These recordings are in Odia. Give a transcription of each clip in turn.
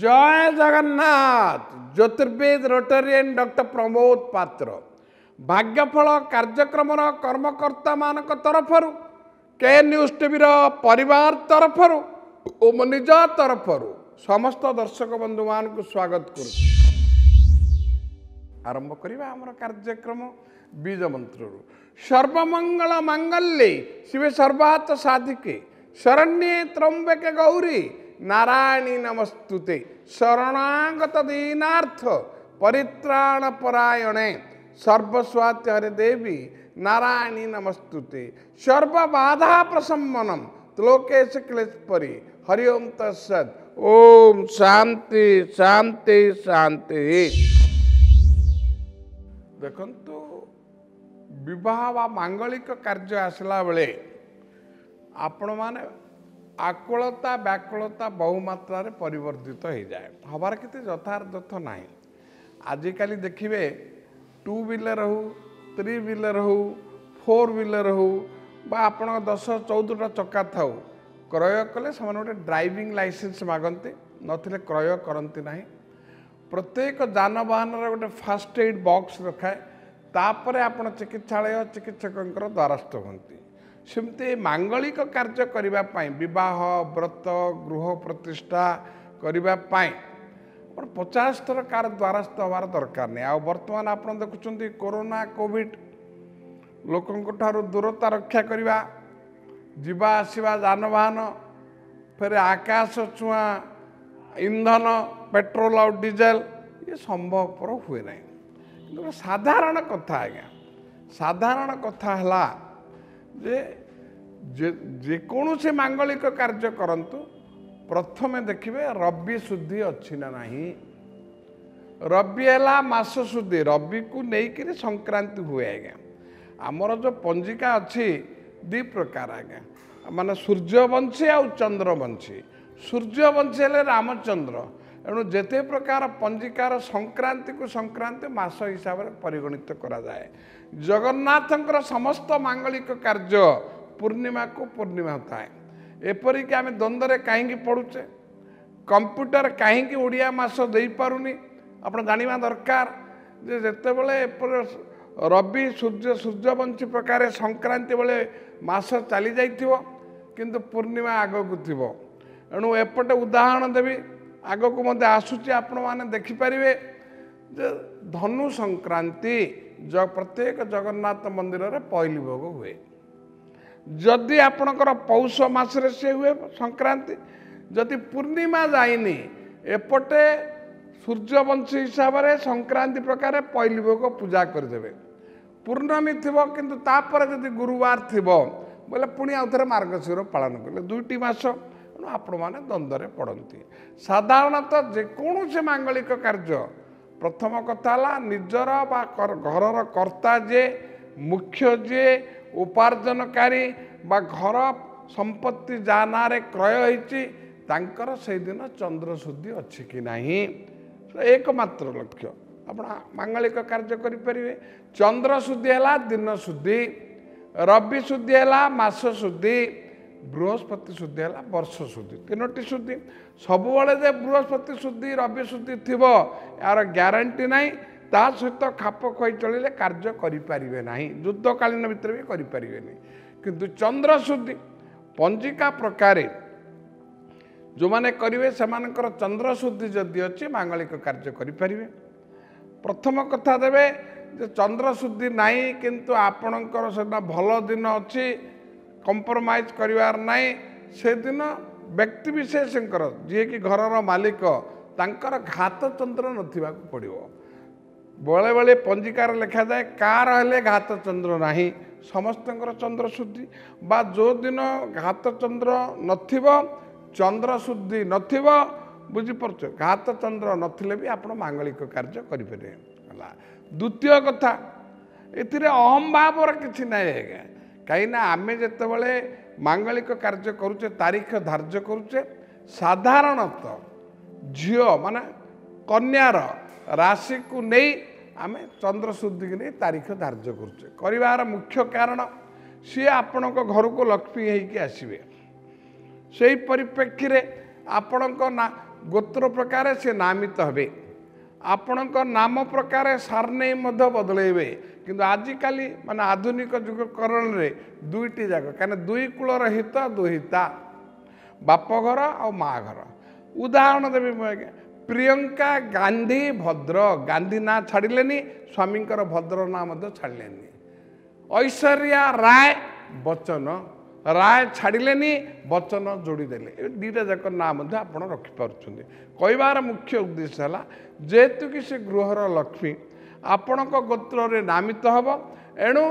ଜୟ ଜଗନ୍ନାଥ ଜ୍ୟୋତିର୍ବିଦ ରୋଟେରିଆନ୍ ଡକ୍ଟର ପ୍ରମୋଦ ପାତ୍ର ଭାଗ୍ୟଫଳ କାର୍ଯ୍ୟକ୍ରମର କର୍ମକର୍ତ୍ତାମାନଙ୍କ ତରଫରୁ କେ ନ୍ୟୁଜ୍ ଟିଭିର ପରିବାର ତରଫରୁ ଓ ମୋ ନିଜ ତରଫରୁ ସମସ୍ତ ଦର୍ଶକ ବନ୍ଧୁମାନଙ୍କୁ ସ୍ୱାଗତ କରୁଛି ଆରମ୍ଭ କରିବା ଆମର କାର୍ଯ୍ୟକ୍ରମ ବୀଜ ମନ୍ତ୍ରରୁ ସର୍ବମଙ୍ଗଳ ମାଙ୍ଗଲ୍ୟେ ଶିବେ ସର୍ବାହତ ସାଧିକେ ଶରଣ୍ୟେ ତ୍ରମ୍ବେକେ ଗୌରୀ नारायणी नमस्तुते शरणागत दीनार्थ परित्राण परायणे सर्वस्वात्य हरिदेवी नारायणी नमस्तुते सर्व बाधा प्रसम्मनम त्लोकेश क्लेशपरी हरिओम तत्सत ओम शांति शांति शांति देखु बह मांगलिक कार्य आसला बेले आपण मैंने ଆକୁଳତା ବ୍ୟାକୁଳତା ବହୁମାତ୍ରାରେ ପରିବର୍ତ୍ତିତ ହୋଇଯାଏ ହେବାର କିଛି ଯଥାର୍ଥ ନାହିଁ ଆଜିକାଲି ଦେଖିବେ ଟୁ ହ୍ୱିଲର୍ ହେଉ ଥ୍ରୀ ହ୍ୱିଲର୍ ହେଉ ଫୋର୍ ହ୍ୱିଲର୍ ହେଉ ବା ଆପଣଙ୍କ ଦଶ ଚଉଦଟା ଚକା ଥାଉ କ୍ରୟ କଲେ ସେମାନେ ଗୋଟେ ଡ୍ରାଇଭିଂ ଲାଇସେନ୍ସ ମାଗନ୍ତି ନଥିଲେ କ୍ରୟ କରନ୍ତି ନାହିଁ ପ୍ରତ୍ୟେକ ଯାନବାହନର ଗୋଟେ ଫାଷ୍ଟ ଏଡ଼୍ ବକ୍ସ ରଖାଏ ତାପରେ ଆପଣ ଚିକିତ୍ସାଳୟ ଚିକିତ୍ସକଙ୍କର ଦ୍ୱାରସ୍ଥ ହୁଅନ୍ତି ସେମିତି ମାଙ୍ଗଳିକ କାର୍ଯ୍ୟ କରିବା ପାଇଁ ବିବାହ ବ୍ରତ ଗୃହ ପ୍ରତିଷ୍ଠା କରିବା ପାଇଁ ଆପଣ ପଚାଶ ଥର କାହାର ଦ୍ୱାରସ୍ଥ ହେବାର ଦରକାର ନାହିଁ ଆଉ ବର୍ତ୍ତମାନ ଆପଣ ଦେଖୁଛନ୍ତି କରୋନା କୋଭିଡ଼ ଲୋକଙ୍କ ଠାରୁ ଦୂରତା ରକ୍ଷା କରିବା ଯିବା ଆସିବା ଯାନବାହନ ଫେରେ ଆକାଶ ଛୁଆଁ ଇନ୍ଧନ ପେଟ୍ରୋଲ ଆଉ ଡିଜେଲ ଇଏ ସମ୍ଭବପର ହୁଏ ନାହିଁ କିନ୍ତୁ ସାଧାରଣ କଥା ଆଜ୍ଞା ସାଧାରଣ କଥା ହେଲା ଯେ ଯେକୌଣସି ମାଙ୍ଗଳିକ କାର୍ଯ୍ୟ କରନ୍ତୁ ପ୍ରଥମେ ଦେଖିବେ ରବି ଶୁଦ୍ଧି ଅଛି ନା ନାହିଁ ରବି ହେଲା ମାସ ଶୁଦ୍ଧି ରବିକୁ ନେଇକିରି ସଂକ୍ରାନ୍ତି ହୁଏ ଆଜ୍ଞା ଆମର ଯେଉଁ ପଞ୍ଜିକା ଅଛି ଦୁଇ ପ୍ରକାର ଆଜ୍ଞା ମାନେ ସୂର୍ଯ୍ୟବଂଶୀ ଆଉ ଚନ୍ଦ୍ରବଂଶୀ ସୂର୍ଯ୍ୟବଂଶୀ ହେଲେ ରାମଚନ୍ଦ୍ର ଏଣୁ ଯେତେ ପ୍ରକାର ପଞ୍ଜିକାର ସଂକ୍ରାନ୍ତିକୁ ସଂକ୍ରାନ୍ତି ମାସ ହିସାବରେ ପରିଗଣିତ କରାଯାଏ ଜଗନ୍ନାଥଙ୍କର ସମସ୍ତ ମାଙ୍ଗଳିକ କାର୍ଯ୍ୟ ପୂର୍ଣ୍ଣିମାକୁ ପୂର୍ଣ୍ଣିମା ଥାଏ ଏପରିକି ଆମେ ଦ୍ୱନ୍ଦ୍ୱରେ କାହିଁକି ପଢ଼ୁଛେ କମ୍ପ୍ୟୁଟର କାହିଁକି ଓଡ଼ିଆ ମାସ ଦେଇପାରୁନି ଆପଣ ଜାଣିବା ଦରକାର ଯେ ଯେତେବେଳେ ଏପରି ରବି ସୂର୍ଯ୍ୟ ସୂର୍ଯ୍ୟବଂଶୀ ପ୍ରକାରେ ସଂକ୍ରାନ୍ତି ବେଳେ ମାସ ଚାଲିଯାଇଥିବ କିନ୍ତୁ ପୂର୍ଣ୍ଣିମା ଆଗକୁ ଥିବ ଏଣୁ ଏପଟେ ଉଦାହରଣ ଦେବି ଆଗକୁ ମଧ୍ୟ ଆସୁଛି ଆପଣମାନେ ଦେଖିପାରିବେ ଯେ ଧନୁ ସଂକ୍ରାନ୍ତି ପ୍ରତ୍ୟେକ ଜଗନ୍ନାଥ ମନ୍ଦିରରେ ପହିଲି ଭୋଗ ହୁଏ ଯଦି ଆପଣଙ୍କର ପୌଷ ମାସରେ ସେ ହୁଏ ସଂକ୍ରାନ୍ତି ଯଦି ପୂର୍ଣ୍ଣିମା ଯାଇନି ଏପଟେ ସୂର୍ଯ୍ୟବଂଶୀ ହିସାବରେ ସଂକ୍ରାନ୍ତି ପ୍ରକାରେ ପହିଲି ଭୋଗ ପୂଜା କରିଦେବେ ପୂର୍ଣ୍ଣମୀ ଥିବ କିନ୍ତୁ ତାପରେ ଯଦି ଗୁରୁବାର ଥିବ ବୋଲେ ପୁଣି ଆଉ ଥରେ ମାର୍ଗଶୀର ପାଳନ କଲେ ଦୁଇଟି ମାସ ଏଣୁ ଆପଣମାନେ ଦ୍ୱନ୍ଦ୍ୱରେ ପଡ଼ନ୍ତି ସାଧାରଣତଃ ଯେକୌଣସି ମାଙ୍ଗଳିକ କାର୍ଯ୍ୟ ପ୍ରଥମ କଥା ହେଲା ନିଜର ବା ଘରର କର୍ତ୍ତା ଯିଏ ମୁଖ୍ୟ ଯିଏ ଉପାର୍ଜନକାରୀ ବା ଘର ସମ୍ପତ୍ତି ଯା ନାଁରେ କ୍ରୟ ହେଇଛି ତାଙ୍କର ସେଇଦିନ ଚନ୍ଦ୍ରଶୁଦ୍ଧି ଅଛି କି ନାହିଁ ଏକମାତ୍ର ଲକ୍ଷ୍ୟ ଆପଣ ମାଙ୍ଗଳିକ କାର୍ଯ୍ୟ କରିପାରିବେ ଚନ୍ଦ୍ରଶୁଦ୍ଧି ହେଲା ଦିନ ଶୁଦ୍ଧି ରବି ଶୁଦ୍ଧି ହେଲା ମାସ ଶୁଦ୍ଧି ବୃହସ୍ପତି ଶୁଦ୍ଧି ହେଲା ବର୍ଷ ଶୁଦ୍ଧି ତିନୋଟି ଶୁଦ୍ଧି ସବୁବେଳେ ଯେ ବୃହସ୍ପତି ଶୁଦ୍ଧି ରବି ଶୁଦ୍ଧି ଥିବ ଏହାର ଗ୍ୟାରେଣ୍ଟି ନାହିଁ ତା ସହିତ ଖାପ ଖୁଆଇ ଚଳିଲେ କାର୍ଯ୍ୟ କରିପାରିବେ ନାହିଁ ଯୁଦ୍ଧକାଳୀନ ଭିତରେ ବି କରିପାରିବେନି କିନ୍ତୁ ଚନ୍ଦ୍ର ଶୁଦ୍ଧି ପଞ୍ଜିକା ପ୍ରକାରେ ଯେଉଁମାନେ କରିବେ ସେମାନଙ୍କର ଚନ୍ଦ୍ର ଶୁଦ୍ଧି ଯଦି ଅଛି ମାଙ୍ଗଳିକ କାର୍ଯ୍ୟ କରିପାରିବେ ପ୍ରଥମ କଥା ଦେବେ ଯେ ଚନ୍ଦ୍ର ଶୁଦ୍ଧି ନାହିଁ କିନ୍ତୁ ଆପଣଙ୍କର ସେଦିନ ଭଲ ଦିନ ଅଛି କମ୍ପ୍ରମାଇଜ୍ କରିବାର ନାହିଁ ସେଦିନ ବ୍ୟକ୍ତିବିଶେଷଙ୍କର ଯିଏକି ଘରର ମାଲିକ ତାଙ୍କର ଘାତ ଚନ୍ଦ୍ର ନଥିବାକୁ ପଡ଼ିବ ବେଳେବେଳେ ପଞ୍ଜିକାରେ ଲେଖାଯାଏ କାହାର ହେଲେ ଘାତ ଚନ୍ଦ୍ର ନାହିଁ ସମସ୍ତଙ୍କର ଚନ୍ଦ୍ରଶୁଦ୍ଧି ବା ଯେଉଁଦିନ ଚନ୍ଦ୍ର ନଥିବ ଚନ୍ଦ୍ରଶୁଦ୍ଧି ନଥିବ ବୁଝିପାରୁଛ ଘାତ ଚନ୍ଦ୍ର ନଥିଲେ ବି ଆପଣ ମାଙ୍ଗଳିକ କାର୍ଯ୍ୟ କରିପାରିବେ ହେଲା ଦ୍ୱିତୀୟ କଥା ଏଥିରେ ଅହମ୍ଭାବର କିଛି ନାହିଁ ଆଜ୍ଞା କାହିଁକିନା ଆମେ ଯେତେବେଳେ ମାଙ୍ଗଳିକ କାର୍ଯ୍ୟ କରୁଛେ ତାରିଖ ଧାର୍ଯ୍ୟ କରୁଛେ ସାଧାରଣତଃ ଝିଅ ମାନେ କନ୍ୟାର ରାଶିକୁ ନେଇ ଆମେ ଚନ୍ଦ୍ର ଶୁଦ୍ଧିକି ନେଇ ତାରିଖ ଧାର୍ଯ୍ୟ କରୁଛେ କରିବାର ମୁଖ୍ୟ କାରଣ ସିଏ ଆପଣଙ୍କ ଘରକୁ ଲକ୍ଷ୍ମୀ ହେଇକି ଆସିବେ ସେହି ପରିପ୍ରେକ୍ଷୀରେ ଆପଣଙ୍କ ନା ଗୋତ୍ର ପ୍ରକାରେ ସେ ନାମିତ ହେବେ ଆପଣଙ୍କ ନାମ ପ୍ରକାରେ ସାର୍ ନେଇ ମଧ୍ୟ ବଦଳେଇବେ କିନ୍ତୁ ଆଜିକାଲି ମାନେ ଆଧୁନିକ ଯୁଗକରଣରେ ଦୁଇଟି ଯାକ କାରଣ ଦୁଇ କୂଳର ହିତ ଦୁହିତା ବାପ ଘର ଆଉ ମା ଘର ଉଦାହରଣ ଦେବି ମୁଁ ଆଜ୍ଞା ପ୍ରିୟଙ୍କା ଗାନ୍ଧୀ ଭଦ୍ର ଗାନ୍ଧୀ ନାଁ ଛାଡ଼ିଲେନି ସ୍ୱାମୀଙ୍କର ଭଦ୍ର ନାଁ ମଧ୍ୟ ଛାଡ଼ିଲେନି ଐଶ୍ୱର୍ଯ୍ୟା ରାୟ ବଚନ ରାୟ ଛାଡ଼ିଲେନି ବଚନ ଯୋଡ଼ିଦେଲେ ଏ ଦୁଇଟା ଯାକ ନାଁ ମଧ୍ୟ ଆପଣ ରଖିପାରୁଛନ୍ତି କହିବାର ମୁଖ୍ୟ ଉଦ୍ଦେଶ୍ୟ ହେଲା ଯେହେତୁ କି ସେ ଗୃହର ଲକ୍ଷ୍ମୀ ଆପଣଙ୍କ ଗୋତ୍ରରେ ନାମିତ ହେବ ଏଣୁ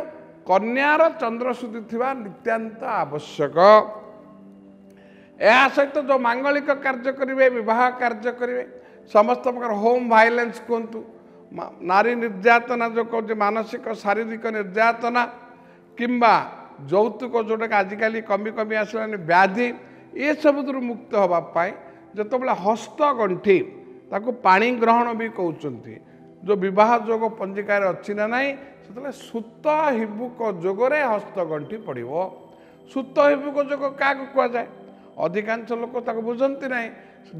କନ୍ୟାର ଚନ୍ଦ୍ରଶୁତି ଥିବା ନିତ୍ୟାନ୍ତ ଆବଶ୍ୟକ ଏହା ସହିତ ଯେଉଁ ମାଙ୍ଗଳିକ କାର୍ଯ୍ୟ କରିବେ ବିବାହ କାର୍ଯ୍ୟ କରିବେ ସମସ୍ତ ପ୍ରକାର ହୋମ୍ ଭାଇଲେନ୍ସ କୁହନ୍ତୁ ନାରୀ ନିର୍ଯାତନା ଯେଉଁ କହୁଛି ମାନସିକ ଶାରୀରିକ ନିର୍ଯାତନା କିମ୍ବା ଯୌତୁକ ଯେଉଁଟାକି ଆଜିକାଲି କମି କମି ଆସିଲାଣି ବ୍ୟାଧି ଏସବୁଥିରୁ ମୁକ୍ତ ହେବା ପାଇଁ ଯେତେବେଳେ ହସ୍ତଗଣ୍ଠି ତାକୁ ପାଣି ଗ୍ରହଣ ବି କହୁଛନ୍ତି ଯେଉଁ ବିବାହ ଯୋଗ ପଞ୍ଜିକାରେ ଅଛି ନା ନାହିଁ ସେତେବେଳେ ସୁତ ହିବୁକ ଯୋଗରେ ହସ୍ତଗଣ୍ଠି ପଡ଼ିବ ସୁତ ହିବୁକ ଯୋଗ କାହାକୁ କୁହାଯାଏ ଅଧିକାଂଶ ଲୋକ ତାକୁ ବୁଝନ୍ତି ନାହିଁ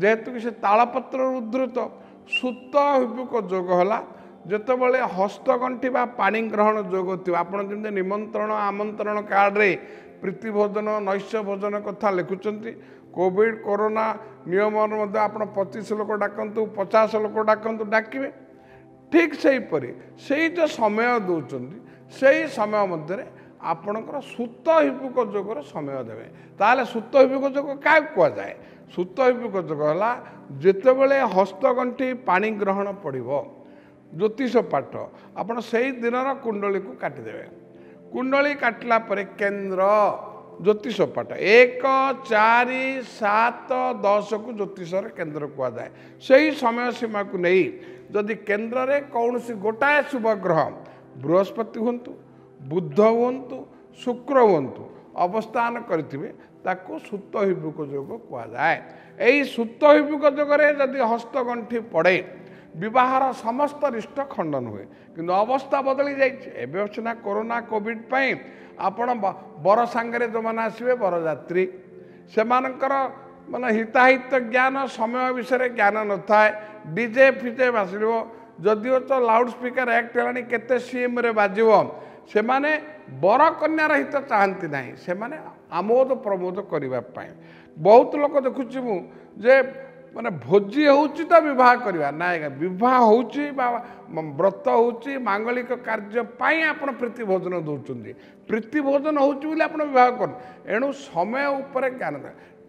ଯେହେତୁକି ସେ ତାଳପତ୍ରରୁ ଉଦ୍ଧୃତ ସୁତ ହିବୁକ ଯୋଗ ହେଲା ଯେତେବେଳେ ହସ୍ତଗଣ୍ଠି ବା ପାଣି ଗ୍ରହଣ ଯୋଗ ଥିବ ଆପଣ ଯେମିତି ନିମନ୍ତ୍ରଣ ଆମନ୍ତ୍ରଣ କାର୍ଡ଼ରେ ପ୍ରୀତିଭୋଜନ ନୈଶ୍ୟ ଭୋଜନ କଥା ଲେଖୁଛନ୍ତି କୋଭିଡ଼ କରୋନା ନିୟମରେ ମଧ୍ୟ ଆପଣ ପଚିଶ ଲୋକ ଡାକନ୍ତୁ ପଚାଶ ଲୋକ ଡାକନ୍ତୁ ଡାକିବେ ଠିକ୍ ସେହିପରି ସେଇ ସେଇଟା ସମୟ ଦେଉଛନ୍ତି ସେହି ସମୟ ମଧ୍ୟରେ ଆପଣଙ୍କର ସୁତ ହିପୁକ ଯୋଗର ସମୟ ଦେବେ ତାହେଲେ ସୁତ ହିପୁକ ଯୋଗ କାହାକୁ କୁହାଯାଏ ସୁତ ହିପୁକ ଯୋଗ ହେଲା ଯେତେବେଳେ ହସ୍ତଗଣ୍ଠି ପାଣି ଗ୍ରହଣ ପଡ଼ିବ ଜ୍ୟୋତିଷ ପାଠ ଆପଣ ସେହି ଦିନର କୁଣ୍ଡଳୀକୁ କାଟିଦେବେ କୁଣ୍ଡଳୀ କାଟିଲା ପରେ କେନ୍ଦ୍ର ଜ୍ୟୋତିଷ ପାଠ ଏକ ଚାରି ସାତ ଦଶକୁ ଜ୍ୟୋତିଷର କେନ୍ଦ୍ର କୁହାଯାଏ ସେହି ସମୟ ସୀମାକୁ ନେଇ ଯଦି କେନ୍ଦ୍ରରେ କୌଣସି ଗୋଟାଏ ଶୁଭ ଗ୍ରହ ବୃହସ୍ପତି ହୁଅନ୍ତୁ ବୁଦ୍ଧ ହୁଅନ୍ତୁ ଶୁକ୍ର ହୁଅନ୍ତୁ ଅବସ୍ଥାନ କରିଥିବେ ତାକୁ ସୁତ ହିବୁକ ଯୋଗ କୁହାଯାଏ ଏହି ସୁତ ହିବୁକ ଯୋଗରେ ଯଦି ହସ୍ତଗଣ୍ଠି ପଡ଼େ ବିବାହର ସମସ୍ତ ରିଷ୍ଟ ଖଣ୍ଡନ ହୁଏ କିନ୍ତୁ ଅବସ୍ଥା ବଦଳି ଯାଇଛି ଏବେ ଅଛି ନା କରୋନା କୋଭିଡ଼ ପାଇଁ ଆପଣ ବର ସାଙ୍ଗରେ ଯେଉଁମାନେ ଆସିବେ ବରଯାତ୍ରୀ ସେମାନଙ୍କର ମାନେ ହିତାହିତ ଜ୍ଞାନ ସମୟ ବିଷୟରେ ଜ୍ଞାନ ନଥାଏ ଡିଜେ ଫିଜେ ବାଜିବ ଯଦିଓ ତ ଲାଉଡ଼ ସ୍ପିକର ଆକ୍ଟ ହେଲାଣି କେତେ ସିଏମ୍ରେ ବାଜିବ ସେମାନେ ବର କନ୍ୟାର ହିତ ଚାହାନ୍ତି ନାହିଁ ସେମାନେ ଆମୋଦ ପ୍ରମୋଦ କରିବା ପାଇଁ ବହୁତ ଲୋକ ଦେଖୁଛି ମୁଁ ଯେ ମାନେ ଭୋଜି ହେଉଛି ତ ବିବାହ କରିବା ନା ଆଜ୍ଞା ବିବାହ ହେଉଛି ବା ବ୍ରତ ହେଉଛି ମାଙ୍ଗଳିକ କାର୍ଯ୍ୟ ପାଇଁ ଆପଣ ପ୍ରୀତି ଭୋଜନ ଦେଉଛନ୍ତି ପ୍ରୀତି ଭୋଜନ ହେଉଛି ବୋଲି ଆପଣ ବିବାହ କରନ୍ତି ଏଣୁ ସମୟ ଉପରେ ଜ୍ଞାନ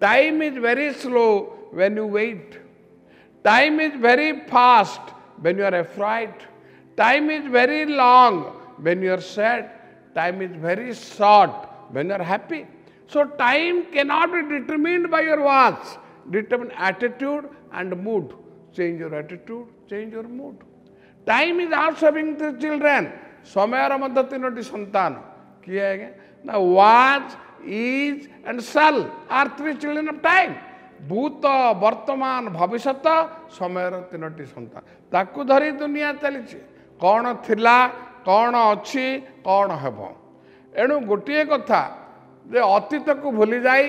Time is very slow when you wait. Time is very fast when you are afraid. Time is very long when you are sad. Time is very short when you are happy. So time cannot be determined by your words. Determine attitude and mood. Change your attitude, change your mood. Time is also having the children. ସମୟର ମଧ୍ୟ ତିନୋଟି ସନ୍ତାନ କିଏ ଆଜ୍ଞା ନା was is and shall are three children of time ଭୂତ ବର୍ତ୍ତମାନ ଭବିଷ୍ୟତ ସମୟର ତିନୋଟି ସନ୍ତାନ ତାକୁ ଧରି ଦୁନିଆ ଚାଲିଛି କ'ଣ ଥିଲା କ'ଣ ଅଛି କ'ଣ ହେବ ଏଣୁ ଗୋଟିଏ କଥା ଯେ ଅତୀତକୁ ଭୁଲିଯାଇ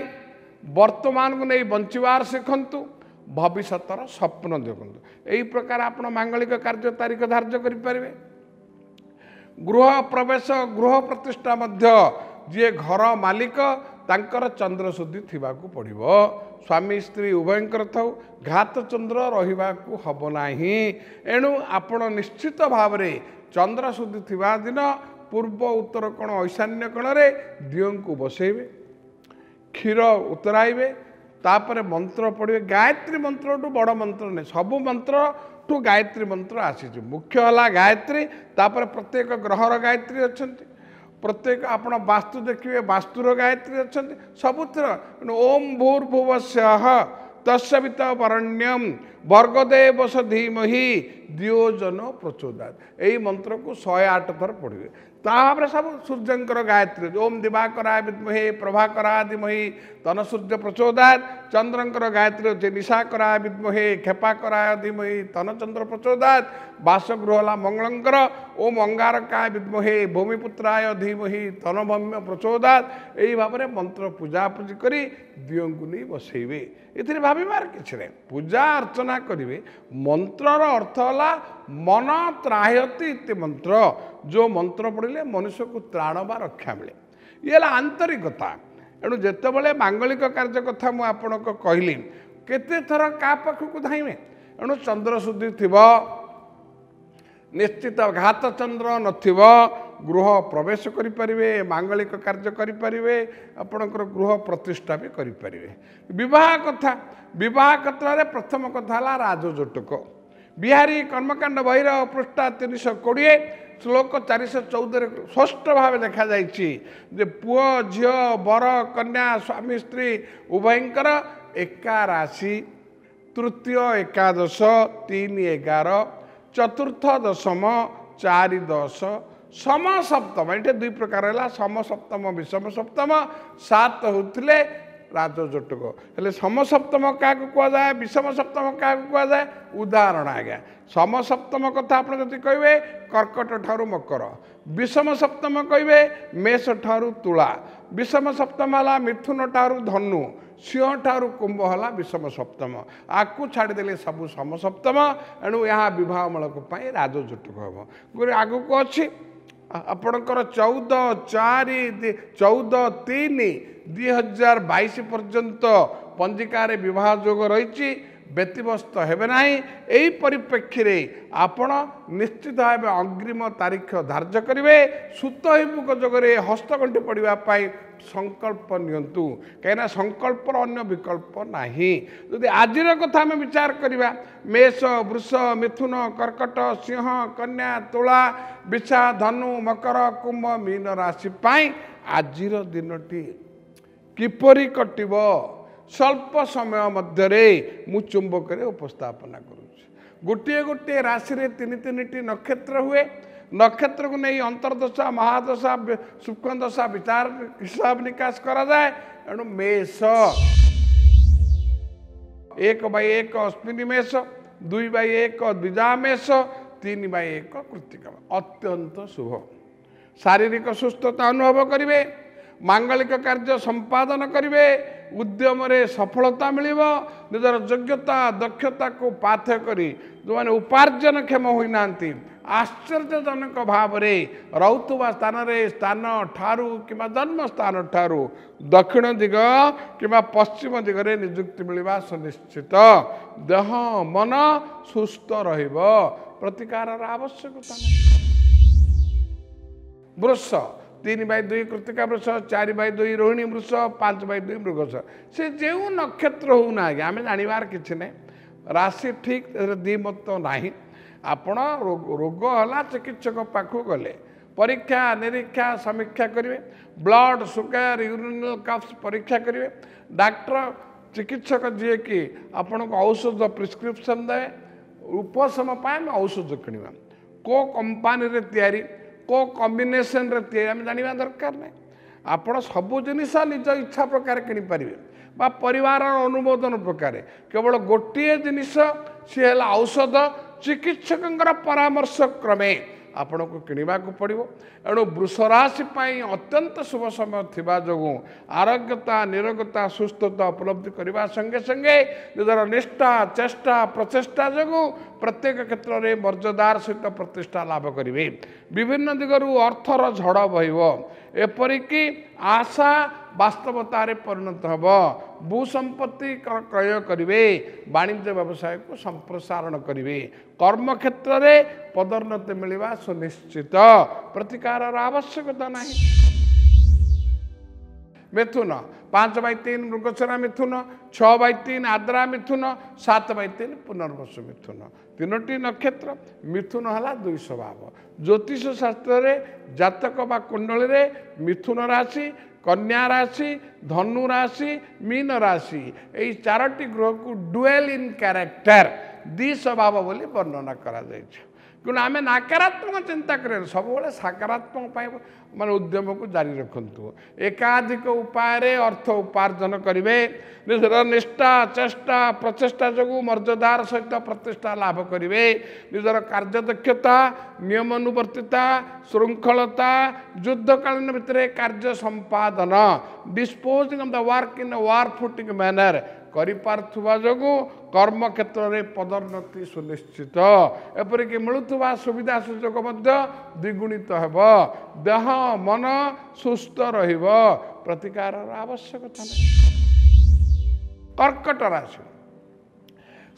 ବର୍ତ୍ତମାନକୁ ନେଇ ବଞ୍ଚିବାର ଶିଖନ୍ତୁ ଭବିଷ୍ୟତର ସ୍ୱପ୍ନ ଦେଖନ୍ତୁ ଏହି ପ୍ରକାର ଆପଣ ମାଙ୍ଗଳିକ କାର୍ଯ୍ୟ ତାରିଖ ଧାର୍ଯ୍ୟ କରିପାରିବେ ଗୃହ ପ୍ରବେଶ ଗୃହ ପ୍ରତିଷ୍ଠା ମଧ୍ୟ ଯିଏ ଘର ମାଲିକ ତାଙ୍କର ଚନ୍ଦ୍ର ଶୁଦ୍ଧି ଥିବାକୁ ପଡ଼ିବ ସ୍ୱାମୀ ସ୍ତ୍ରୀ ଉଭୟଙ୍କର ଥାଉ ଘାତ ଚନ୍ଦ୍ର ରହିବାକୁ ହେବ ନାହିଁ ଏଣୁ ଆପଣ ନିଶ୍ଚିତ ଭାବରେ ଚନ୍ଦ୍ର ଶୁଦ୍ଧି ଥିବା ଦିନ ପୂର୍ବ ଉତ୍ତର କୋଣ ଐଶାନ୍ୟ କୋଣରେ ଦିଅଙ୍କୁ ବସେଇବେ କ୍ଷୀର ଉତ୍ତରାଇବେ ତାପରେ ମନ୍ତ୍ର ପଡ଼ିବେ ଗାୟତ୍ରୀ ମନ୍ତ୍ରଠୁ ବଡ଼ ମନ୍ତ୍ର ନାହିଁ ସବୁ ମନ୍ତ୍ର ଠୁ ଗାୟତ୍ରୀ ମନ୍ତ୍ର ଆସିଛି ମୁଖ୍ୟ ହେଲା ଗାୟତ୍ରୀ ତାପରେ ପ୍ରତ୍ୟେକ ଗ୍ରହର ଗାୟତ୍ରୀ ଅଛନ୍ତି ପ୍ରତ୍ୟେକ ଆପଣ ବାସ୍ତୁ ଦେଖିବେ ବାସ୍ତୁର ଗାୟତ୍ରୀ ଅଛନ୍ତି ସବୁଥିର ଓମ୍ ଭୂର୍ଭୁବସ୍ୟ ତତ୍ସବିତ ବରଣ୍ୟମ୍ ବର୍ଗଦେବ ଧୀମହି ଦିଓଜନ ପ୍ରଚୋଦାତ ଏଇ ମନ୍ତ୍ରକୁ ଶହେ ଆଠ ଥର ପଢ଼ିବେ ତାପରେ ସବୁ ସୂର୍ଯ୍ୟଙ୍କର ଗାୟତ୍ରୀ ଓମ୍ ଦିବାକରା ବିଦ୍ମହେ ପ୍ରଭାକରା ଦିମହି ତନ ସୂର୍ଯ୍ୟ ପ୍ରଚୋଦାତ ଚନ୍ଦ୍ରଙ୍କର ଗାୟତ୍ରୀ ହେଉଛି ନିଶାକରା ବିଦ୍ମହେ କ୍ଷେପାକରା ଦିମହି ତନଚନ୍ଦ୍ର ପ୍ରଚୋଦାତ ବାସଗୃହ ହେଲା ମଙ୍ଗଳଙ୍କର ଓମ୍ ଅଙ୍ଗାରକା ବିଦ୍ମହେ ଭୂମିପୁତ୍ରାୟ ଧୀମହି ତନଭମ୍ୟ ପ୍ରଚୋଦାତ ଏଇ ଭାବରେ ମନ୍ତ୍ର ପୂଜାପୂଜି କରି ଦିଅଙ୍କୁ ନେଇ ବସେଇବେ ଏଥିରେ ଭାବିବାର କିଛି ନାହିଁ ପୂଜା ଅର୍ଚ୍ଚନା ଆଲୋଚନା କରିବେ ମନ୍ତ୍ରର ଅର୍ଥ ହେଲା ମନ ତ୍ରାହ୍ୟତି ଇତି ମନ୍ତ୍ର ଯେଉଁ ମନ୍ତ୍ର ପଢ଼ିଲେ ମନୁଷ୍ୟକୁ ତ୍ରାଣ ବା ରକ୍ଷା ମିଳେ ଇଏ ହେଲା ଆନ୍ତରିକତା ଏଣୁ ଯେତେବେଳେ ମାଙ୍ଗଳିକ କାର୍ଯ୍ୟ କଥା ମୁଁ ଆପଣଙ୍କୁ କହିଲି କେତେଥର କାହା ପାଖକୁ ଧାଇଁବେ ଏଣୁ ଚନ୍ଦ୍ର ଶୁଦ୍ଧି ଥିବ ନିଶ୍ଚିତ ଘାତ ଚନ୍ଦ୍ର ନଥିବ ଗୃହ ପ୍ରବେଶ କରିପାରିବେ ମାଙ୍ଗଳିକ କାର୍ଯ୍ୟ କରିପାରିବେ ଆପଣଙ୍କର ଗୃହ ପ୍ରତିଷ୍ଠା ବି କରିପାରିବେ ବିବାହ କଥା ବିବାହ କ୍ଷେତ୍ରରେ ପ୍ରଥମ କଥା ହେଲା ରାଜଯୋଟକ ବିହାରୀ କର୍ମକାଣ୍ଡ ବହିର ପୃଷ୍ଠା ତିନିଶହ କୋଡ଼ିଏ ଶ୍ଳୋକ ଚାରିଶହ ଚଉଦରେ ସ୍ପଷ୍ଟ ଭାବେ ଦେଖାଯାଇଛି ଯେ ପୁଅ ଝିଅ ବର କନ୍ୟା ସ୍ୱାମୀ ସ୍ତ୍ରୀ ଉଭୟଙ୍କର ଏକା ରାଶି ତୃତୀୟ ଏକାଦଶ ତିନି ଏଗାର ଚତୁର୍ଥ ଦଶମ ଚାରି ଦଶ ସମସପ୍ତମ ଏଇଠି ଦୁଇ ପ୍ରକାର ହେଲା ସମସପ୍ତମ ବିଷମ ସପ୍ତମ ସାତ ହେଉଥିଲେ ରାଜଜଟକ ହେଲେ ସମସପ୍ତମ କାହାକୁ କୁହାଯାଏ ବିଷମ ସପ୍ତମ କାହାକୁ କୁହାଯାଏ ଉଦାହରଣ ଆଜ୍ଞା ସମସପ୍ତମ କଥା ଆପଣ ଯଦି କହିବେ କର୍କଟ ଠାରୁ ମକର ବିଷମ ସପ୍ତମ କହିବେ ମେଷ ଠାରୁ ତୁଳା ବିଷମ ସପ୍ତମ ହେଲା ମିଥୁନ ଠାରୁ ଧନୁ ସିଂହଠାରୁ କୁମ୍ଭ ହେଲା ବିଷମ ସପ୍ତମ ଆକୁ ଛାଡ଼ିଦେଲେ ସବୁ ସମସପ୍ତମ ଏଣୁ ଏହା ବିବାହମୂଳକ ପାଇଁ ରାଜଜଟକ ହେବ ଗୋଟେ ଆଗକୁ ଅଛି ଆପଣଙ୍କର ଚଉଦ ଚାରି ଚଉଦ ତିନି ଦୁଇ ହଜାର ବାଇଶ ପର୍ଯ୍ୟନ୍ତ ପଞ୍ଜିକାରେ ବିବାହ ଯୋଗ ରହିଛି ବ୍ୟତିବ୍ୟସ୍ତ ହେବେ ନାହିଁ ଏହି ପରିପ୍ରେକ୍ଷୀରେ ଆପଣ ନିଶ୍ଚିତ ଭାବେ ଅଗ୍ରିମ ତାରିଖ ଧାର୍ଯ୍ୟ କରିବେ ସୁତ ହିମୁଖ ଯୋଗରେ ହସ୍ତଗଣ୍ଠି ପଡ଼ିବା ପାଇଁ ସଂକଳ୍ପ ନିଅନ୍ତୁ କାହିଁକିନା ସଂକଳ୍ପର ଅନ୍ୟ ବିକଳ୍ପ ନାହିଁ ଯଦି ଆଜିର କଥା ଆମେ ବିଚାର କରିବା ମେଷ ବୃଷ ମିଥୁନ କର୍କଟ ସିଂହ କନ୍ୟା ତୁଳା ବିଛା ଧନୁ ମକର କୁମ୍ଭ ମୀନ ରାଶି ପାଇଁ ଆଜିର ଦିନଟି କିପରି କଟିବ ସ୍ୱଳ୍ପ ସମୟ ମଧ୍ୟରେ ମୁଁ ଚୁମ୍ବକରେ ଉପସ୍ଥାପନା କରୁଛି ଗୋଟିଏ ଗୋଟିଏ ରାଶିରେ ତିନି ତିନିଟି ନକ୍ଷତ୍ର ହୁଏ ନକ୍ଷତ୍ରକୁ ନେଇ ଅନ୍ତର୍ଦଶା ମହାଦଶା ଦଶା ବିଚାର ହିସାବ ନିକାଶ କରାଯାଏ ଏଣୁ ମେଷ ଏକ ବାଇ ଏକ ଅଶ୍ୱିନୀ ମେଷ ଦୁଇ ବାଇ ଏକ ଦ୍ୱିଜା ମେଷ ତିନି ବାଇ ଏକ କୃତିକ ଅତ୍ୟନ୍ତ ଶୁଭ ଶାରୀରିକ ସୁସ୍ଥତା ଅନୁଭବ କରିବେ ମାଙ୍ଗଳିକ କାର୍ଯ୍ୟ ସମ୍ପାଦନ କରିବେ ଉଦ୍ୟମରେ ସଫଳତା ମିଳିବ ନିଜର ଯୋଗ୍ୟତା ଦକ୍ଷତାକୁ ପାଥ କରି ଯେଉଁମାନେ ଉପାର୍ଜନକ୍ଷମ ହୋଇନାହାନ୍ତି ଆଶ୍ଚର୍ଯ୍ୟଜନକ ଭାବରେ ରହୁଥିବା ସ୍ଥାନରେ ସ୍ଥାନ ଠାରୁ କିମ୍ବା ଜନ୍ମସ୍ଥାନ ଠାରୁ ଦକ୍ଷିଣ ଦିଗ କିମ୍ବା ପଶ୍ଚିମ ଦିଗରେ ନିଯୁକ୍ତି ମିଳିବା ସୁନିଶ୍ଚିତ ଦେହ ମନ ସୁସ୍ଥ ରହିବ ପ୍ରତିକାରର ଆବଶ୍ୟକତା ବୃଷ ତିନି ବାଇ ଦୁଇ କୃତିକା ବୃଷ ଚାରି ବାଇ ଦୁଇ ରୋହିଣୀ ବୃଷ ପାଞ୍ଚ ବାଇ ଦୁଇ ମୃଗଶ ସେ ଯେଉଁ ନକ୍ଷତ୍ର ହେଉନା ଆଜ୍ଞା ଆମେ ଜାଣିବାର କିଛି ନାହିଁ ରାଶି ଠିକ୍ ଦ୍ୱିମତ ନାହିଁ ଆପଣ ରୋଗ ହେଲା ଚିକିତ୍ସକ ପାଖକୁ ଗଲେ ପରୀକ୍ଷା ନିରୀକ୍ଷା ସମୀକ୍ଷା କରିବେ ବ୍ଲଡ୍ ସୁଗାର ୟୁରିନାଲ୍ କପ୍ସ ପରୀକ୍ଷା କରିବେ ଡାକ୍ତର ଚିକିତ୍ସକ ଯିଏକି ଆପଣଙ୍କୁ ଔଷଧ ପ୍ରିସ୍କ୍ରିପସନ୍ ଦେବେ ଉପଶମ ପାଇଁ ଆମେ ଔଷଧ କିଣିବା କେଉଁ କମ୍ପାନୀରେ ତିଆରି କେଉଁ କମ୍ବିନେସନ୍ରେ ତିଆରି ଆମେ ଜାଣିବା ଦରକାର ନାହିଁ ଆପଣ ସବୁ ଜିନିଷ ନିଜ ଇଚ୍ଛା ପ୍ରକାର କିଣିପାରିବେ ବା ପରିବାରର ଅନୁମୋଦନ ପ୍ରକାରେ କେବଳ ଗୋଟିଏ ଜିନିଷ ସିଏ ହେଲା ଔଷଧ ଚିକିତ୍ସକଙ୍କର ପରାମର୍ଶ କ୍ରମେ ଆପଣଙ୍କୁ କିଣିବାକୁ ପଡ଼ିବ ଏଣୁ ବୃଷ ରାଶି ପାଇଁ ଅତ୍ୟନ୍ତ ଶୁଭ ସମୟ ଥିବା ଯୋଗୁଁ ଆରୋଗ୍ୟତା ନିରୋଗତା ସୁସ୍ଥତା ଉପଲବ୍ଧି କରିବା ସଙ୍ଗେ ସଙ୍ଗେ ନିଜର ନିଷ୍ଠା ଚେଷ୍ଟା ପ୍ରଚେଷ୍ଟା ଯୋଗୁଁ ପ୍ରତ୍ୟେକ କ୍ଷେତ୍ରରେ ମର୍ଯ୍ୟାଦାର ସହିତ ପ୍ରତିଷ୍ଠା ଲାଭ କରିବେ ବିଭିନ୍ନ ଦିଗରୁ ଅର୍ଥର ଝଡ଼ ବହିବ ଏପରିକି ଆଶା ବାସ୍ତବତାରେ ପରିଣତ ହେବ ଭୂସମ୍ପତ୍ତି କ୍ରୟ କରିବେ ବାଣିଜ୍ୟ ବ୍ୟବସାୟକୁ ସମ୍ପ୍ରସାରଣ କରିବେ କର୍ମକ୍ଷେତ୍ରରେ ପଦୋନ୍ନତି ମିଳିବା ସୁନିଶ୍ଚିତ ପ୍ରତିକାରର ଆବଶ୍ୟକତା ନାହିଁ ମିଥୁନ ପାଞ୍ଚ ବାଇ ତିନି ମୃଗଚରା ମିଥୁନ ଛଅ ବାଇ ତିନି ଆଦ୍ରା ମିଥୁନ ସାତ ବାଇ ତିନି ପୁନର୍ବସୁ ମିଥୁନ ତିନୋଟି ନକ୍ଷତ୍ର ମିଥୁନ ହେଲା ଦୁଇ ସ୍ୱଭାବ ଜ୍ୟୋତିଷ ଶାସ୍ତ୍ରରେ ଜାତକ ବା କୁଣ୍ଡଳୀରେ ମିଥୁନ ରାଶି कन्या राशि धनु राशि मीन राशि यही चारोटी ग्रह को डुएल इन क्यारेक्टर द्विस्वभाव बोली वर्णना करा କିନ୍ତୁ ଆମେ ନକାରାତ୍ମକ ଚିନ୍ତା କରିବା ସବୁବେଳେ ସକାରାତ୍ମକ ପାଇଁ ମାନେ ଉଦ୍ୟମକୁ ଜାରି ରଖନ୍ତୁ ଏକାଧିକ ଉପାୟରେ ଅର୍ଥ ଉପାର୍ଜନ କରିବେ ନିଜର ନିଷ୍ଠା ଚେଷ୍ଟା ପ୍ରଚେଷ୍ଟା ଯୋଗୁଁ ମର୍ଯ୍ୟାଦାର ସହିତ ପ୍ରତିଷ୍ଠା ଲାଭ କରିବେ ନିଜର କାର୍ଯ୍ୟଦକ୍ଷତା ନିୟମାନୁବର୍ତ୍ତିତା ଶୃଙ୍ଖଳତା ଯୁଦ୍ଧକାଳୀନ ଭିତରେ କାର୍ଯ୍ୟ ସମ୍ପାଦନ disposing of the work in a war footing manner କରିପାରୁଥିବା ଯୋଗୁଁ କର୍ମକ୍ଷେତ୍ରରେ ପଦୋନ୍ନତି ସୁନିଶ୍ଚିତ ଏପରିକି ମିଳୁଥିବା ସୁବିଧା ସୁଯୋଗ ମଧ୍ୟ ଦ୍ୱିଗୁଣିତ ହେବ ଦେହ ମନ ସୁସ୍ଥ ରହିବ ପ୍ରତିକାରର ଆବଶ୍ୟକତା ନାହିଁ କର୍କଟ ରାଶି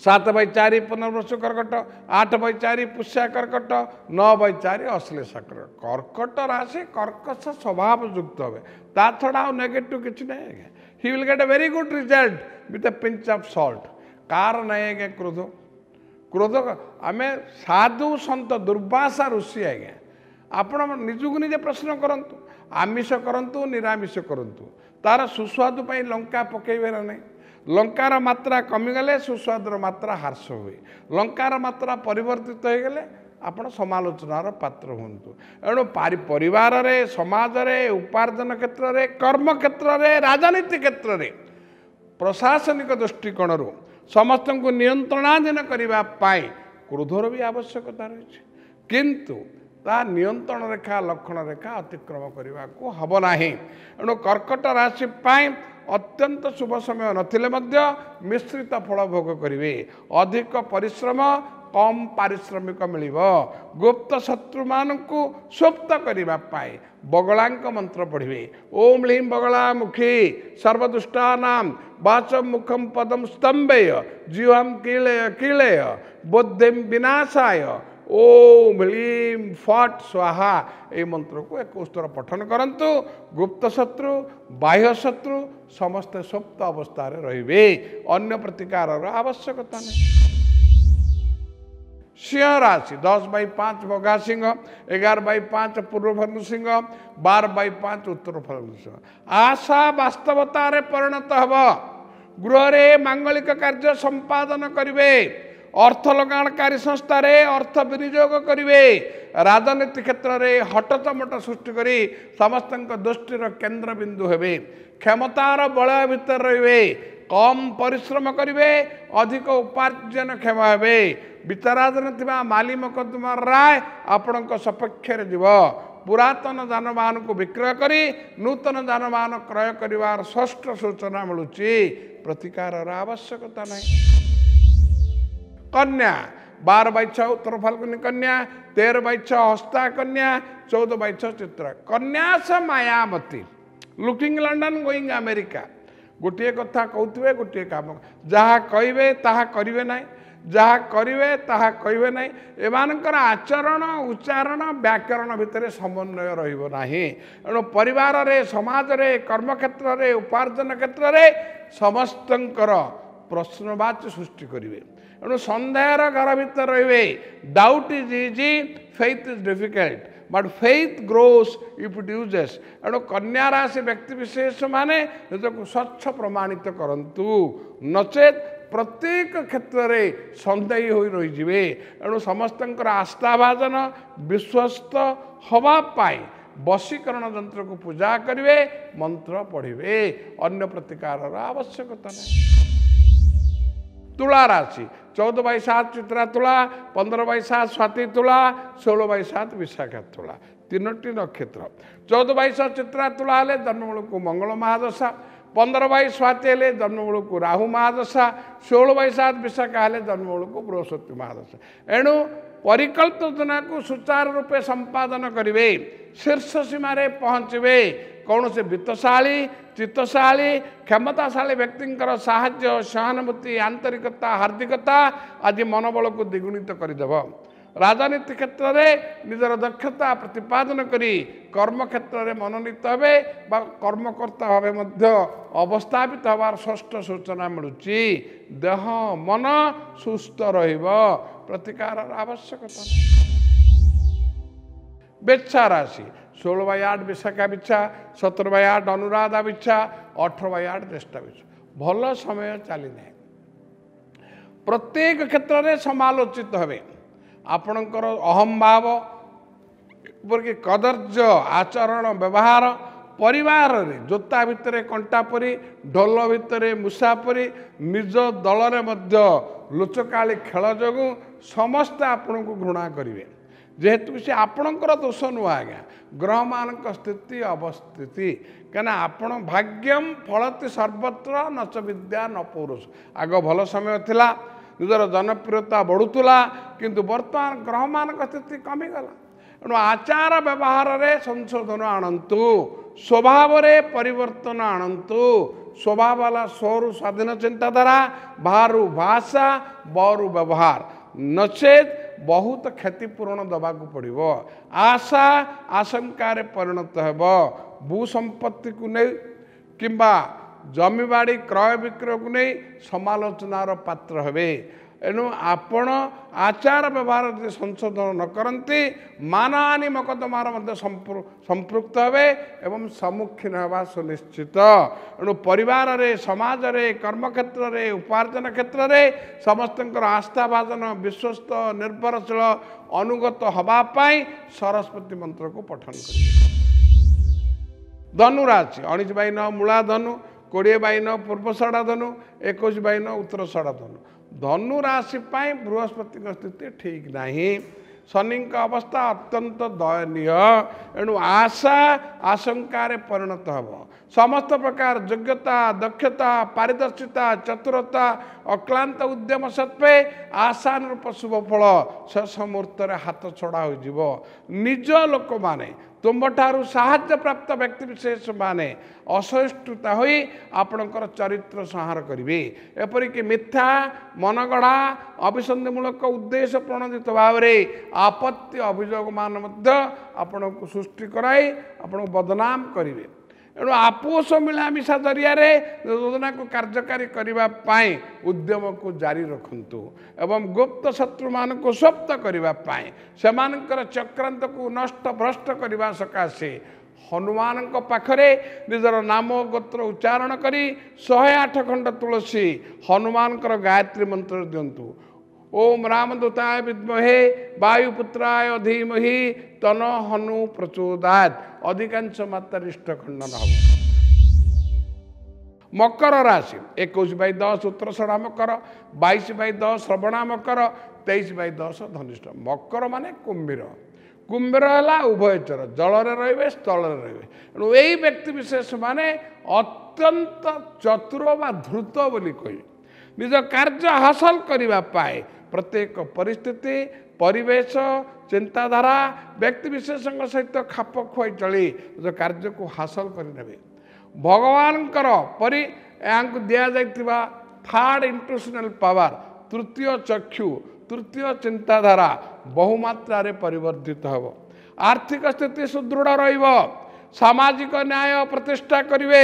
ସାତ ବାଇ ଚାରି ପୁନର୍ବର୍ଷ କର୍କଟ ଆଠ ବାଇ ଚାରି ପୁଷ୍ୟା କର୍କଟ ନଅ ବାଇ ଚାରି ଅଶ୍ଳେଷ କର୍କଟ କର୍କଟ ରାଶି କର୍କଶ ସ୍ୱଭାବ ଯୁକ୍ତ ହେବେ ତା ଛଡ଼ା ଆଉ ନେଗେଟିଭ୍ କିଛି ନାହିଁ he will get a very good result with a pinch of salt କାର ନାହିଁ ଆଜ୍ଞା କ୍ରୋଧ କ୍ରୋଧ ଆମେ ସାଧୁ ସନ୍ତ ଦୁର୍ବାସା ଋଷି ଆଜ୍ଞା ଆପଣ ନିଜକୁ ନିଜେ ପ୍ରଶ୍ନ କରନ୍ତୁ ଆମିଷ କରନ୍ତୁ ନିରାମିଷ କରନ୍ତୁ ତା'ର ସୁସ୍ୱାଦୁ ପାଇଁ ଲଙ୍କା ପକାଇବେ ନା ନାହିଁ ଲଙ୍କାର ମାତ୍ରା କମିଗଲେ ସୁସ୍ୱାଦର ମାତ୍ରା ହ୍ରାସ ହୁଏ ଲଙ୍କାର ମାତ୍ରା ପରିବର୍ତ୍ତିତ ହୋଇଗଲେ ଆପଣ ସମାଲୋଚନାର ପାତ୍ର ହୁଅନ୍ତୁ ଏଣୁ ପରିବାରରେ ସମାଜରେ ଉପାର୍ଜନ କ୍ଷେତ୍ରରେ କର୍ମକ୍ଷେତ୍ରରେ ରାଜନୀତି କ୍ଷେତ୍ରରେ ପ୍ରଶାସନିକ ଦୃଷ୍ଟିକୋଣରୁ ସମସ୍ତଙ୍କୁ ନିୟନ୍ତ୍ରଣାଧୀନ କରିବା ପାଇଁ କ୍ରୋଧର ବି ଆବଶ୍ୟକତା ରହିଛି କିନ୍ତୁ ତାହା ନିୟନ୍ତ୍ରଣ ରେଖା ଲକ୍ଷଣ ରେଖା ଅତିକ୍ରମ କରିବାକୁ ହେବ ନାହିଁ ଏଣୁ କର୍କଟ ରାଶି ପାଇଁ ଅତ୍ୟନ୍ତ ଶୁଭ ସମୟ ନଥିଲେ ମଧ୍ୟ ମିଶ୍ରିତ ଫଳ ଭୋଗ କରିବେ ଅଧିକ ପରିଶ୍ରମ कम् पारिश्रमिक मिल्यो गुप्त शत्रु मान को मु सुप बगला मन्त्र पढि ओम् बगलामुखी सर्वदुष्टनाम वाचम मुखम पदम जीवम स्तम्भेय जिम् बोधिम विनाशाय ओम ओि फट स्वाहा य मन्त्रको एक उत्तर पठन कँ गुप्त शत्रु बाह्य शत्रु समस्ते सुप्त अवस्था रे अन्य प्रतिकार आवश्यकता नै ସିଂହ ରାଶି ଦଶ ବାଇ ପାଞ୍ଚ ବଘା ସିଂହ ଏଗାର ବାଇ ପାଞ୍ଚ ପୂର୍ବଫଲ ସିଂହ ବାର ବାଇ ପାଞ୍ଚ ଉତ୍ତର ଫଲ ସିଂହ ଆଶା ବାସ୍ତବତାରେ ପରିଣତ ହେବ ଗୃହରେ ମାଙ୍ଗଳିକ କାର୍ଯ୍ୟ ସମ୍ପାଦନ କରିବେ ଅର୍ଥ ଲଗାଣକାରୀ ସଂସ୍ଥାରେ ଅର୍ଥ ବିନିଯୋଗ କରିବେ ରାଜନୀତି କ୍ଷେତ୍ରରେ ହଟଚମଟ ସୃଷ୍ଟି କରି ସମସ୍ତଙ୍କ ଦୃଷ୍ଟିର କେନ୍ଦ୍ରବିନ୍ଦୁ ହେବେ କ୍ଷମତାର ବଳୟ ଭିତରେ ରହିବେ କମ୍ ପରିଶ୍ରମ କରିବେ ଅଧିକ ଉପାର୍ଜନକ୍ଷମ ହେବେ विचाराधीन थाली मकद्दमा राय आपणको सपक्षर जो पुरातन विक्रय बिक्रयक नूतन जानहन क्रय गर सूचना मलुची प्रतिकार र आवश्यकता नै कन्या बार बैच उत्तर फागुनिक तेह्र बैच हस्ता कन्या चौध बै छ चित कन्या सयवती लुकिंग लन्डन गोइङ अमेरिका गोटे कथा कि गोट जहाँ केहा ଯାହା କରିବେ ତାହା କହିବେ ନାହିଁ ଏମାନଙ୍କର ଆଚରଣ ଉଚ୍ଚାରଣ ବ୍ୟାକରଣ ଭିତରେ ସମନ୍ୱୟ ରହିବ ନାହିଁ ଏଣୁ ପରିବାରରେ ସମାଜରେ କର୍ମକ୍ଷେତ୍ରରେ ଉପାର୍ଜନ କ୍ଷେତ୍ରରେ ସମସ୍ତଙ୍କର ପ୍ରଶ୍ନବାଚ ସୃଷ୍ଟି କରିବେ ଏଣୁ ସନ୍ଦେହର ଘର ଭିତରେ ରହିବେ doubt is easy faith is difficult but faith grows uses ଏଣୁ କନ୍ୟା ରାଶି ବ୍ୟକ୍ତିବିଶେଷମାନେ ନିଜକୁ ସ୍ୱଚ୍ଛ ପ୍ରମାଣିତ କରନ୍ତୁ ନଚେତ୍ ପ୍ରତ୍ୟେକ କ୍ଷେତ୍ରରେ ସନ୍ଦେହୀ ହୋଇ ରହିଯିବେ ଏଣୁ ସମସ୍ତଙ୍କର ଆସ୍ଥାଭାଜନ ବିଶ୍ୱସ୍ତ ହେବା ପାଇଁ ବଶୀକରଣ ଯନ୍ତ୍ରକୁ ପୂଜା କରିବେ ମନ୍ତ୍ର ପଢ଼ିବେ ଅନ୍ୟ ପ୍ରତିକାରର ଆବଶ୍ୟକତା ନାହିଁ ତୁଳା ରାଶି ଚଉଦ ବାଇ ସାତ ଚିତ୍ରା ତୁଳା ପନ୍ଦର ବାଇ ସାତ ସ୍ୱାତି ତୁଳା ଷୋହଳ ବାଇ ସାତ ବିଶାଖା ତୁଳା ତିନୋଟି ନକ୍ଷତ୍ର ଚଉଦ ବାଇ ସାତ ଚିତ୍ରା ତୁଳା ହେଲେ ଜନ୍ମମୂଳକୁ ମଙ୍ଗଳ ମହାଦଶା ପନ୍ଦର ବାଇଶ ସ୍ୱାତି ହେଲେ ଜନ୍ମବେଳକୁ ରାହୁ ମହାଦଶା ଷୋହଳ ବାଇଶ ସାତ ବିଶାଖା ହେଲେ ଜନ୍ମବେଳକୁ ବୃହସ୍ପତି ମହାଦଶା ଏଣୁ ପରିକଳ୍ପନାକୁ ସୁଚାରୁ ରୂପେ ସମ୍ପାଦନ କରିବେ ଶୀର୍ଷ ସୀମାରେ ପହଞ୍ଚିବେ କୌଣସି ବିତ୍ତଶାଳୀ ଚିତ୍ତଶାଳୀ କ୍ଷମତାଶାଳୀ ବ୍ୟକ୍ତିଙ୍କର ସାହାଯ୍ୟ ସହାନୁଭୂତି ଆନ୍ତରିକତା ହାର୍ଦ୍ଦିକତା ଆଦି ମନୋବଳକୁ ଦ୍ୱିଗୁଣିତ କରିଦେବ ରାଜନୀତି କ୍ଷେତ୍ରରେ ନିଜର ଦକ୍ଷତା ପ୍ରତିପାଦନ କରି କର୍ମକ୍ଷେତ୍ରରେ ମନୋନୀତ ହେବେ ବା କର୍ମକର୍ତ୍ତା ଭାବେ ମଧ୍ୟ ଅବସ୍ଥାପିତ ହେବାର ଷଷ୍ଠ ସୂଚନା ମିଳୁଛି ଦେହ ମନ ସୁସ୍ଥ ରହିବ ପ୍ରତିକାରର ଆବଶ୍ୟକତା बेच्छा राशि सोलह बाई आठ विशाखा बिच्छा सतर बाई आठ अनुराधा बिच्छा अठर बाई आठ ज्येष्ठा बिच्छा भल समय चली ना प्रत्येक क्षेत्र में समालोचित हे ଆପଣଙ୍କର ଅହମ୍ଭାବ ଏପରିକି କଦର୍ଯ୍ୟ ଆଚରଣ ବ୍ୟବହାର ପରିବାରରେ ଜୋତା ଭିତରେ କଣ୍ଟା ପରି ଢୋଲ ଭିତରେ ମୂଷା ପରି ନିଜ ଦଳରେ ମଧ୍ୟ ଲୁଚକାଳି ଖେଳ ଯୋଗୁଁ ସମସ୍ତେ ଆପଣଙ୍କୁ ଘୃଣା କରିବେ ଯେହେତୁ ସେ ଆପଣଙ୍କର ଦୋଷ ନୁହଁ ଆଜ୍ଞା ଗ୍ରହମାନଙ୍କ ସ୍ଥିତି ଅବସ୍ଥିତି କାହିଁକିନା ଆପଣ ଭାଗ୍ୟମ ଫଳତି ସର୍ବତ୍ର ନଚ ବିଦ୍ୟା ନ ପୌରୁଷ ଆଗ ଭଲ ସମୟ ଥିଲା ନିଜର ଜନପ୍ରିୟତା ବଢ଼ୁଥିଲା କିନ୍ତୁ ବର୍ତ୍ତମାନ ଗ୍ରହମାନଙ୍କ ସ୍ଥିତି କମିଗଲା ତେଣୁ ଆଚାର ବ୍ୟବହାରରେ ସଂଶୋଧନ ଆଣନ୍ତୁ ସ୍ୱଭାବରେ ପରିବର୍ତ୍ତନ ଆଣନ୍ତୁ ସ୍ୱଭାବ ହେଲା ସ୍ୱରୁ ସ୍ୱାଧୀନ ଚିନ୍ତାଧାରା ବାହାରୁ ଭାଷା ବରୁ ବ୍ୟବହାର ନଚେତ୍ ବହୁତ କ୍ଷତିପୂରଣ ଦେବାକୁ ପଡ଼ିବ ଆଶା ଆଶଙ୍କାରେ ପରିଣତ ହେବ ଭୂ ସମ୍ପତ୍ତିକୁ ନେଇ କିମ୍ବା ଜମିବାଡ଼ି କ୍ରୟ ବିକ୍ରୟକୁ ନେଇ ସମାଲୋଚନାର ପାତ୍ର ହେବେ ଏଣୁ ଆପଣ ଆଚାର ବ୍ୟବହାର ଯଦି ସଂଶୋଧନ ନ କରନ୍ତି ମାନହାନି ମକଦ୍ଦମାର ମଧ୍ୟ ସମ୍ପୃକ୍ତ ହେବେ ଏବଂ ସମ୍ମୁଖୀନ ହେବା ସୁନିଶ୍ଚିତ ଏଣୁ ପରିବାରରେ ସମାଜରେ କର୍ମକ୍ଷେତ୍ରରେ ଉପାର୍ଜନ କ୍ଷେତ୍ରରେ ସମସ୍ତଙ୍କର ଆସ୍ଥା ଭାଜନ ବିଶ୍ୱସ୍ତ ନିର୍ଭରଶୀଳ ଅନୁଗତ ହେବା ପାଇଁ ସରସ୍ୱତୀ ମନ୍ତ୍ରକୁ ପଠନ କରିବେ ଧନୁରାଶି ଅଣିଜ ଭାଇ ନ ମୂଳା ଧନୁ କୋଡ଼ିଏ ବାଇନ ପୂର୍ବ ଷଡ଼ା ଧନୁ ଏକୋଇଶ ବାଇନ ଉତ୍ତର ଷଡ଼ା ଧନୁ ଧନୁ ରାଶି ପାଇଁ ବୃହସ୍ପତିଙ୍କ ସ୍ଥିତି ଠିକ୍ ନାହିଁ ଶନିଙ୍କ ଅବସ୍ଥା ଅତ୍ୟନ୍ତ ଦୟନୀୟ ଏଣୁ ଆଶା ଆଶଙ୍କାରେ ପରିଣତ ହେବ ସମସ୍ତ ପ୍ରକାର ଯୋଗ୍ୟତା ଦକ୍ଷତା ପାରିଦର୍ଶିତା ଚତୁରତା ଅକ୍ଳାନ୍ତ ଉଦ୍ୟମ ସତ୍ତ୍ୱେ ଆଶାନୁରୂପ ଶୁଭଫଳ ଶେଷ ମୁହୂର୍ତ୍ତରେ ହାତ ଛଡ଼ା ହୋଇଯିବ ନିଜ ଲୋକମାନେ ତୁମଠାରୁ ସାହାଯ୍ୟପ୍ରାପ୍ତ ବ୍ୟକ୍ତିବିଶେଷମାନେ ଅସହିଷ୍ଣୁତା ହୋଇ ଆପଣଙ୍କର ଚରିତ୍ର ସଂହାର କରିବେ ଏପରିକି ମିଥ୍ୟା ମନଗଢ଼ା ଅଭିସନ୍ଧିମୂଳକ ଉଦ୍ଦେଶ୍ୟ ପ୍ରଣୋଦିତ ଭାବରେ ଆପତ୍ତି ଅଭିଯୋଗମାନ ମଧ୍ୟ ଆପଣଙ୍କୁ ସୃଷ୍ଟି କରାଇ ଆପଣଙ୍କୁ ବଦନାମ କରିବେ ଏଣୁ ଆପୋଷ ମିଳାମିଶା ଜରିଆରେ ଯୋଜନାକୁ କାର୍ଯ୍ୟକାରୀ କରିବା ପାଇଁ ଉଦ୍ୟମକୁ ଜାରି ରଖନ୍ତୁ ଏବଂ ଗୁପ୍ତ ଶତ୍ରୁମାନଙ୍କୁ ସ୍ୱପ୍ତ କରିବା ପାଇଁ ସେମାନଙ୍କର ଚକ୍ରାନ୍ତକୁ ନଷ୍ଟ ଭ୍ରଷ୍ଟ କରିବା ସକାଶେ ହନୁମାନଙ୍କ ପାଖରେ ନିଜର ନାମ ଗୋତ୍ର ଉଚ୍ଚାରଣ କରି ଶହେ ଆଠ ଖଣ୍ଡ ତୁଳସୀ ହନୁମାନଙ୍କର ଗାୟତ୍ରୀ ମନ୍ତ୍ର ଦିଅନ୍ତୁ ओम रामदूताय विद्महे वायुपुत्राय धीमहि तन हनु प्रचोदायत अधिकांश मात्रा इष्टखंडन हम मकर राशि एकोश बै दस उत्तरसढ़ा मकर बैश बै दस श्रवणा मकर तेईस बै दस धनिष्ठ मकर माने कुंभीर କୁମ୍ଭୀର ହେଲା ଉଭୟଚର ଜଳରେ ରହିବେ ସ୍ଥଳରେ ରହିବେ ତେଣୁ ଏଇ ବ୍ୟକ୍ତିବିଶେଷମାନେ ଅତ୍ୟନ୍ତ ଚତୁର ବା ଧୃତ ବୋଲି କହିବେ ନିଜ କାର୍ଯ୍ୟ ହାସଲ କରିବା ପାଇଁ ପ୍ରତ୍ୟେକ ପରିସ୍ଥିତି ପରିବେଶ ଚିନ୍ତାଧାରା ବ୍ୟକ୍ତିବିଶେଷଙ୍କ ସହିତ ଖାପ ଖୁଆଇ ଚଳି ଯେଉଁ କାର୍ଯ୍ୟକୁ ହାସଲ କରିନେବେ ଭଗବାନଙ୍କର ପରି ଏହାଙ୍କୁ ଦିଆଯାଇଥିବା ଥାର୍ଡ଼ ଇଣ୍ଟ୍ରୁସନାଲ୍ ପାୱାର ତୃତୀୟ ଚକ୍ଷୁ ତୃତୀୟ ଚିନ୍ତାଧାରା ବହୁମାତ୍ରାରେ ପରିବର୍ତ୍ତିତ ହେବ ଆର୍ଥିକ ସ୍ଥିତି ସୁଦୃଢ଼ ରହିବ ସାମାଜିକ ନ୍ୟାୟ ପ୍ରତିଷ୍ଠା କରିବେ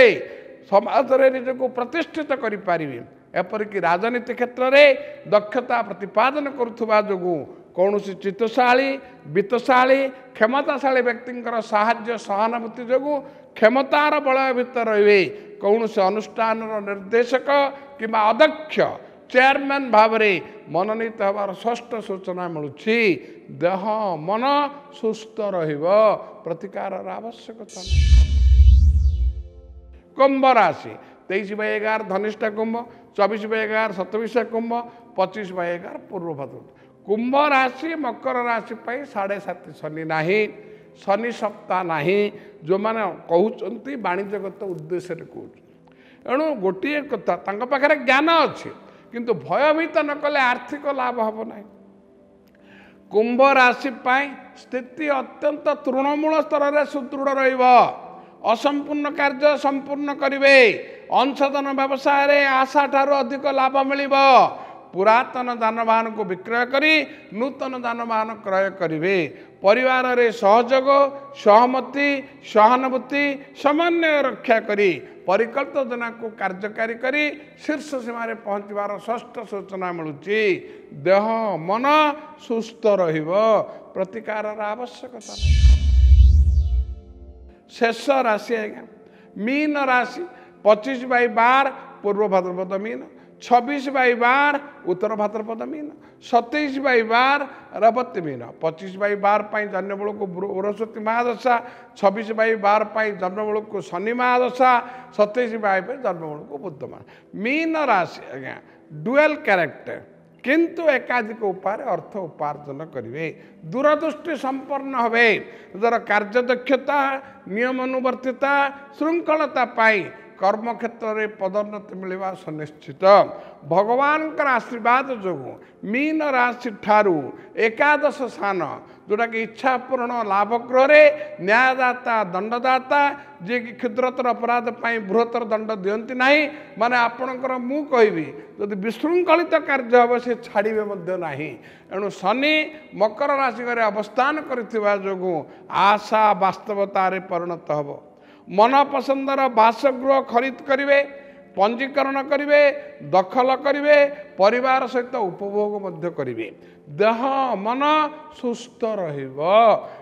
ସମାଜରେ ନିଜକୁ ପ୍ରତିଷ୍ଠିତ କରିପାରିବେ ଏପରିକି ରାଜନୀତି କ୍ଷେତ୍ରରେ ଦକ୍ଷତା ପ୍ରତିପାଦନ କରୁଥିବା ଯୋଗୁଁ କୌଣସି ଚିତ୍ତଶାଳୀ ବିତ୍ତଶାଳୀ କ୍ଷମତାଶାଳୀ ବ୍ୟକ୍ତିଙ୍କର ସାହାଯ୍ୟ ସହାନୁଭୂତି ଯୋଗୁଁ କ୍ଷମତାର ବଳୟ ଭିତରେ ରହିବେ କୌଣସି ଅନୁଷ୍ଠାନର ନିର୍ଦ୍ଦେଶକ କିମ୍ବା ଅଧ୍ୟକ୍ଷ ଚେୟାରମ୍ୟାନ୍ ଭାବରେ ମନୋନୀତ ହେବାର ଷଷ୍ଠ ସୂଚନା ମିଳୁଛି ଦେହ ମନ ସୁସ୍ଥ ରହିବ ପ୍ରତିକାରର ଆବଶ୍ୟକତା କୁମ୍ଭ ରାଶି ତେଇଶ ବାଇ ଏଗାର ଧନିଷ୍ଠା କୁମ୍ଭ ଚବିଶ ବାଇ ଏଗାର ସତବିଶ କୁମ୍ଭ ପଚିଶ ବାଇ ଏଗାର ପୂର୍ବ ଭଦ୍ରତ କୁମ୍ଭ ରାଶି ମକର ରାଶି ପାଇଁ ସାଢ଼େ ସାତ ଶନି ନାହିଁ ଶନି ସପ୍ତାହ ନାହିଁ ଯେଉଁମାନେ କହୁଛନ୍ତି ବାଣିଜ୍ୟଗତ ଉଦ୍ଦେଶ୍ୟରେ କହୁଛନ୍ତି ଏଣୁ ଗୋଟିଏ କଥା ତାଙ୍କ ପାଖରେ ଜ୍ଞାନ ଅଛି କିନ୍ତୁ ଭୟଭୀତ ନ କଲେ ଆର୍ଥିକ ଲାଭ ହେବ ନାହିଁ କୁମ୍ଭ ରାଶି ପାଇଁ ସ୍ଥିତି ଅତ୍ୟନ୍ତ ତୃଣମୂଳ ସ୍ତରରେ ସୁଦୃଢ଼ ରହିବ ଅସମ୍ପୂର୍ଣ୍ଣ କାର୍ଯ୍ୟ ସମ୍ପୂର୍ଣ୍ଣ କରିବେ ଅଂଶଧନ ବ୍ୟବସାୟରେ ଆଶାଠାରୁ ଅଧିକ ଲାଭ ମିଳିବ ପୁରାତନ ଯାନବାହନକୁ ବିକ୍ରୟ କରି ନୂତନ ଯାନବାହନ କ୍ରୟ କରିବେ ପରିବାରରେ ସହଯୋଗ ସହମତି ସହାନୁଭୂତି ସମନ୍ୱୟ ରକ୍ଷା କରି ପରିକଳ୍ପ ଯୋଜନାକୁ କାର୍ଯ୍ୟକାରୀ କରି ଶୀର୍ଷ ସୀମାରେ ପହଞ୍ଚିବାର ଷଷ୍ଠ ସୂଚନା ମିଳୁଛି ଦେହ ମନ ସୁସ୍ଥ ରହିବ ପ୍ରତିକାରର ଆବଶ୍ୟକତା ଶେଷ ରାଶି ଆଜ୍ଞା ମିନ ରାଶି पच्चिस बाई बार पूर्व भाद्रपद मिन छब्बिस बाई बार उत्तर भाद्रपद मिन सतैस बाई बार र बत्ती मिन पच्चिस बाई बार पनि जन्मबेलको बृहस्पति महादशा छब्बिस बाई बार पनि जन्मबेलको शनि महादशा सतैस बाई बार जन्मबेलको बुद्ध महादशा मीन राशि आज्ञा डुएल क्यारेक्टर କିନ୍ତୁ ଏକାଧିକ ଉପାୟରେ ଅର୍ଥ ଉପାର୍ଜନ କରିବେ ଦୂରଦୃଷ୍ଟି ସମ୍ପନ୍ନ ହେବେ ନିଜର କାର୍ଯ୍ୟଦକ୍ଷତା ନିୟମାନୁବର୍ତ୍ତିତା ଶୃଙ୍ଖଳତା ପାଇଁ କର୍ମକ୍ଷେତ୍ରରେ ପଦୋନ୍ନତି ମିଳିବା ସୁନିଶ୍ଚିତ ଭଗବାନଙ୍କର ଆଶୀର୍ବାଦ ଯୋଗୁଁ ମୀନ ରାଶି ଠାରୁ ଏକାଦଶ ସ୍ଥାନ ଯେଉଁଟାକି ଇଚ୍ଛା ପୂରଣ ଲାଭଗ୍ରହରେ ନ୍ୟାୟଦାତା ଦଣ୍ଡଦାତା ଯିଏକି କ୍ଷୁଦ୍ରତର ଅପରାଧ ପାଇଁ ବୃହତ୍ତର ଦଣ୍ଡ ଦିଅନ୍ତି ନାହିଁ ମାନେ ଆପଣଙ୍କର ମୁଁ କହିବି ଯଦି ବିଶୃଙ୍ଖଳିତ କାର୍ଯ୍ୟ ହେବ ସେ ଛାଡ଼ିବେ ମଧ୍ୟ ନାହିଁ ଏଣୁ ଶନି ମକର ରାଶି ଘରେ ଅବସ୍ଥାନ କରିଥିବା ଯୋଗୁଁ ଆଶା ବାସ୍ତବତାରେ ପରିଣତ ହେବ ମନପସନ୍ଦର ବାସଗୃହ ଖରିଦ କରିବେ ପଞ୍ଜୀକରଣ କରିବେ ଦଖଲ କରିବେ ପରିବାର ସହିତ ଉପଭୋଗ ମଧ୍ୟ କରିବେ ଦେହ ମନ ସୁସ୍ଥ ରହିବ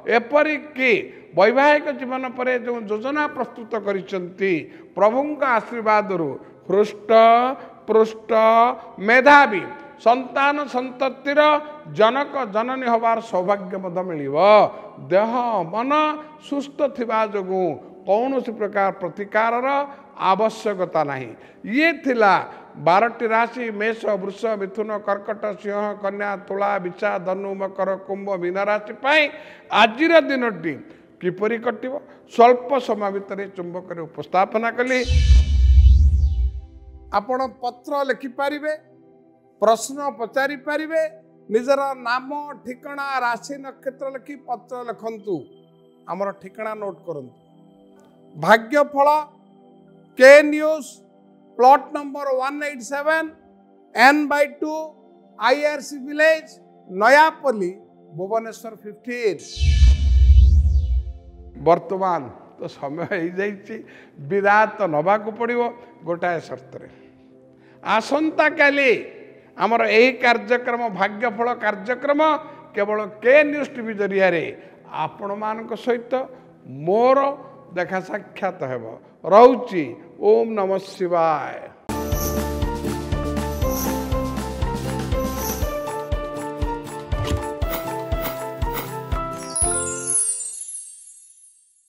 ଏପରିକି ବୈବାହିକ ଜୀବନ ପରେ ଯେଉଁ ଯୋଜନା ପ୍ରସ୍ତୁତ କରିଛନ୍ତି ପ୍ରଭୁଙ୍କ ଆଶୀର୍ବାଦରୁ ହୃଷ୍ଟ ପୃଷ୍ଟ ମେଧାବୀ ସନ୍ତାନ ସନ୍ତତିର ଜନକ ଜନନୀ ହେବାର ସୌଭାଗ୍ୟ ମଧ୍ୟ ମିଳିବ ଦେହ ମନ ସୁସ୍ଥ ଥିବା ଯୋଗୁଁ କୌଣସି ପ୍ରକାର ପ୍ରତିକାରର ଆବଶ୍ୟକତା ନାହିଁ ଇଏ ଥିଲା ବାରଟି ରାଶି ମେଷ ବୃଷ ମିଥୁନ କର୍କଟ ସିଂହ କନ୍ୟା ତୁଳା ବିଛା ଧନୁ ମକର କୁମ୍ଭ ମୀନ ରାଶି ପାଇଁ ଆଜିର ଦିନଟି କିପରି କଟିବ ସ୍ୱଳ୍ପ ସମୟ ଭିତରେ ଚୁମ୍ବକରେ ଉପସ୍ଥାପନା କଲି ଆପଣ ପତ୍ର ଲେଖିପାରିବେ ପ୍ରଶ୍ନ ପଚାରିପାରିବେ ନିଜର ନାମ ଠିକଣା ରାଶି ନକ୍ଷତ୍ର ଲେଖି ପତ୍ର ଲେଖନ୍ତୁ ଆମର ଠିକଣା ନୋଟ୍ କରନ୍ତୁ ଭାଗ୍ୟଫଳ K news plot number one eight seven N by two I R C village Nayapalli Bhubaneswar fifteen ବର୍ତ୍ତମାନ ତ ସମୟ ହେଇଯାଇଛି ବିଦା ତ ନେବାକୁ ପଡ଼ିବ ଗୋଟାଏ ସର୍ତ୍ତରେ ଆସନ୍ତାକାଲି ଆମର ଏହି କାର୍ଯ୍ୟକ୍ରମ ଭାଗ୍ୟଫଳ କାର୍ଯ୍ୟକ୍ରମ କେବଳ କେ ନ୍ୟୁଜ୍ ଟିଭି ଜରିଆରେ ଆପଣମାନଙ୍କ ସହିତ ମୋର देखा साक्षात है वो ओम नमः शिवाय